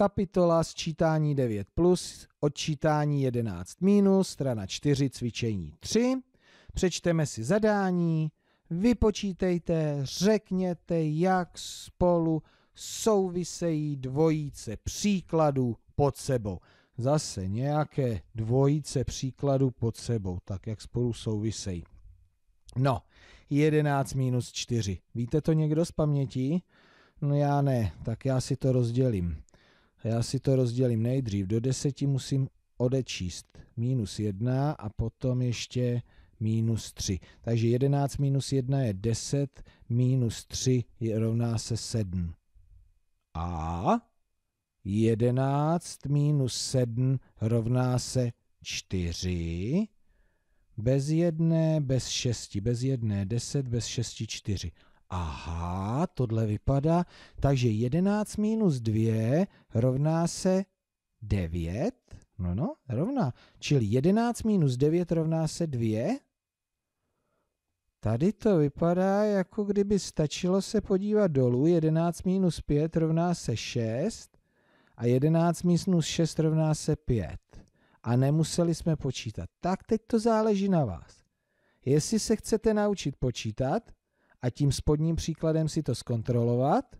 Kapitola sčítání 9 plus, odčítání 11 minus, strana 4, cvičení 3. Přečteme si zadání, vypočítejte, řekněte, jak spolu souvisejí dvojice příkladů pod sebou. Zase nějaké dvojice příkladů pod sebou, tak jak spolu souvisejí. No, 11 minus 4. Víte to někdo z paměti? No já ne, tak já si to rozdělím. Já si to rozdělím nejdřív. Do deseti musím odečíst minus 1 a potom ještě minus 3. Takže 11 minus 1 je 10, minus 3 je, rovná se 7. A 11 minus 7 rovná se 4. Bez jedné, bez šesti, bez jedné, 10, bez šesti, 4. Aha, tohle vypadá. Takže 11 minus 2 rovná se 9. No, no, rovná. Čili 11 minus 9 rovná se 2. Tady to vypadá, jako kdyby stačilo se podívat dolů. 11 minus 5 rovná se 6 a 11 minus 6 rovná se 5. A nemuseli jsme počítat. Tak teď to záleží na vás. Jestli se chcete naučit počítat, a tím spodním příkladem si to zkontrolovat,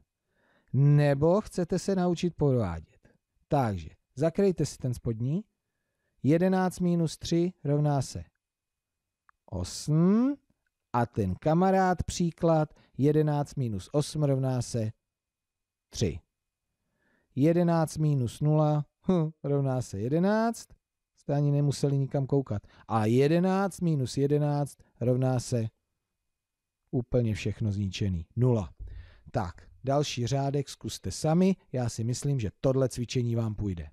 nebo chcete se naučit podvádět. Takže zakrejte si ten spodní. 11 minus 3 rovná se 8 a ten kamarád příklad 11 minus 8 rovná se 3. 11 minus 0 hm, rovná se 11. Jste ani nemuseli nikam koukat. A 11 minus 11 rovná se Úplně všechno zničený. Nula. Tak, další řádek zkuste sami, já si myslím, že tohle cvičení vám půjde.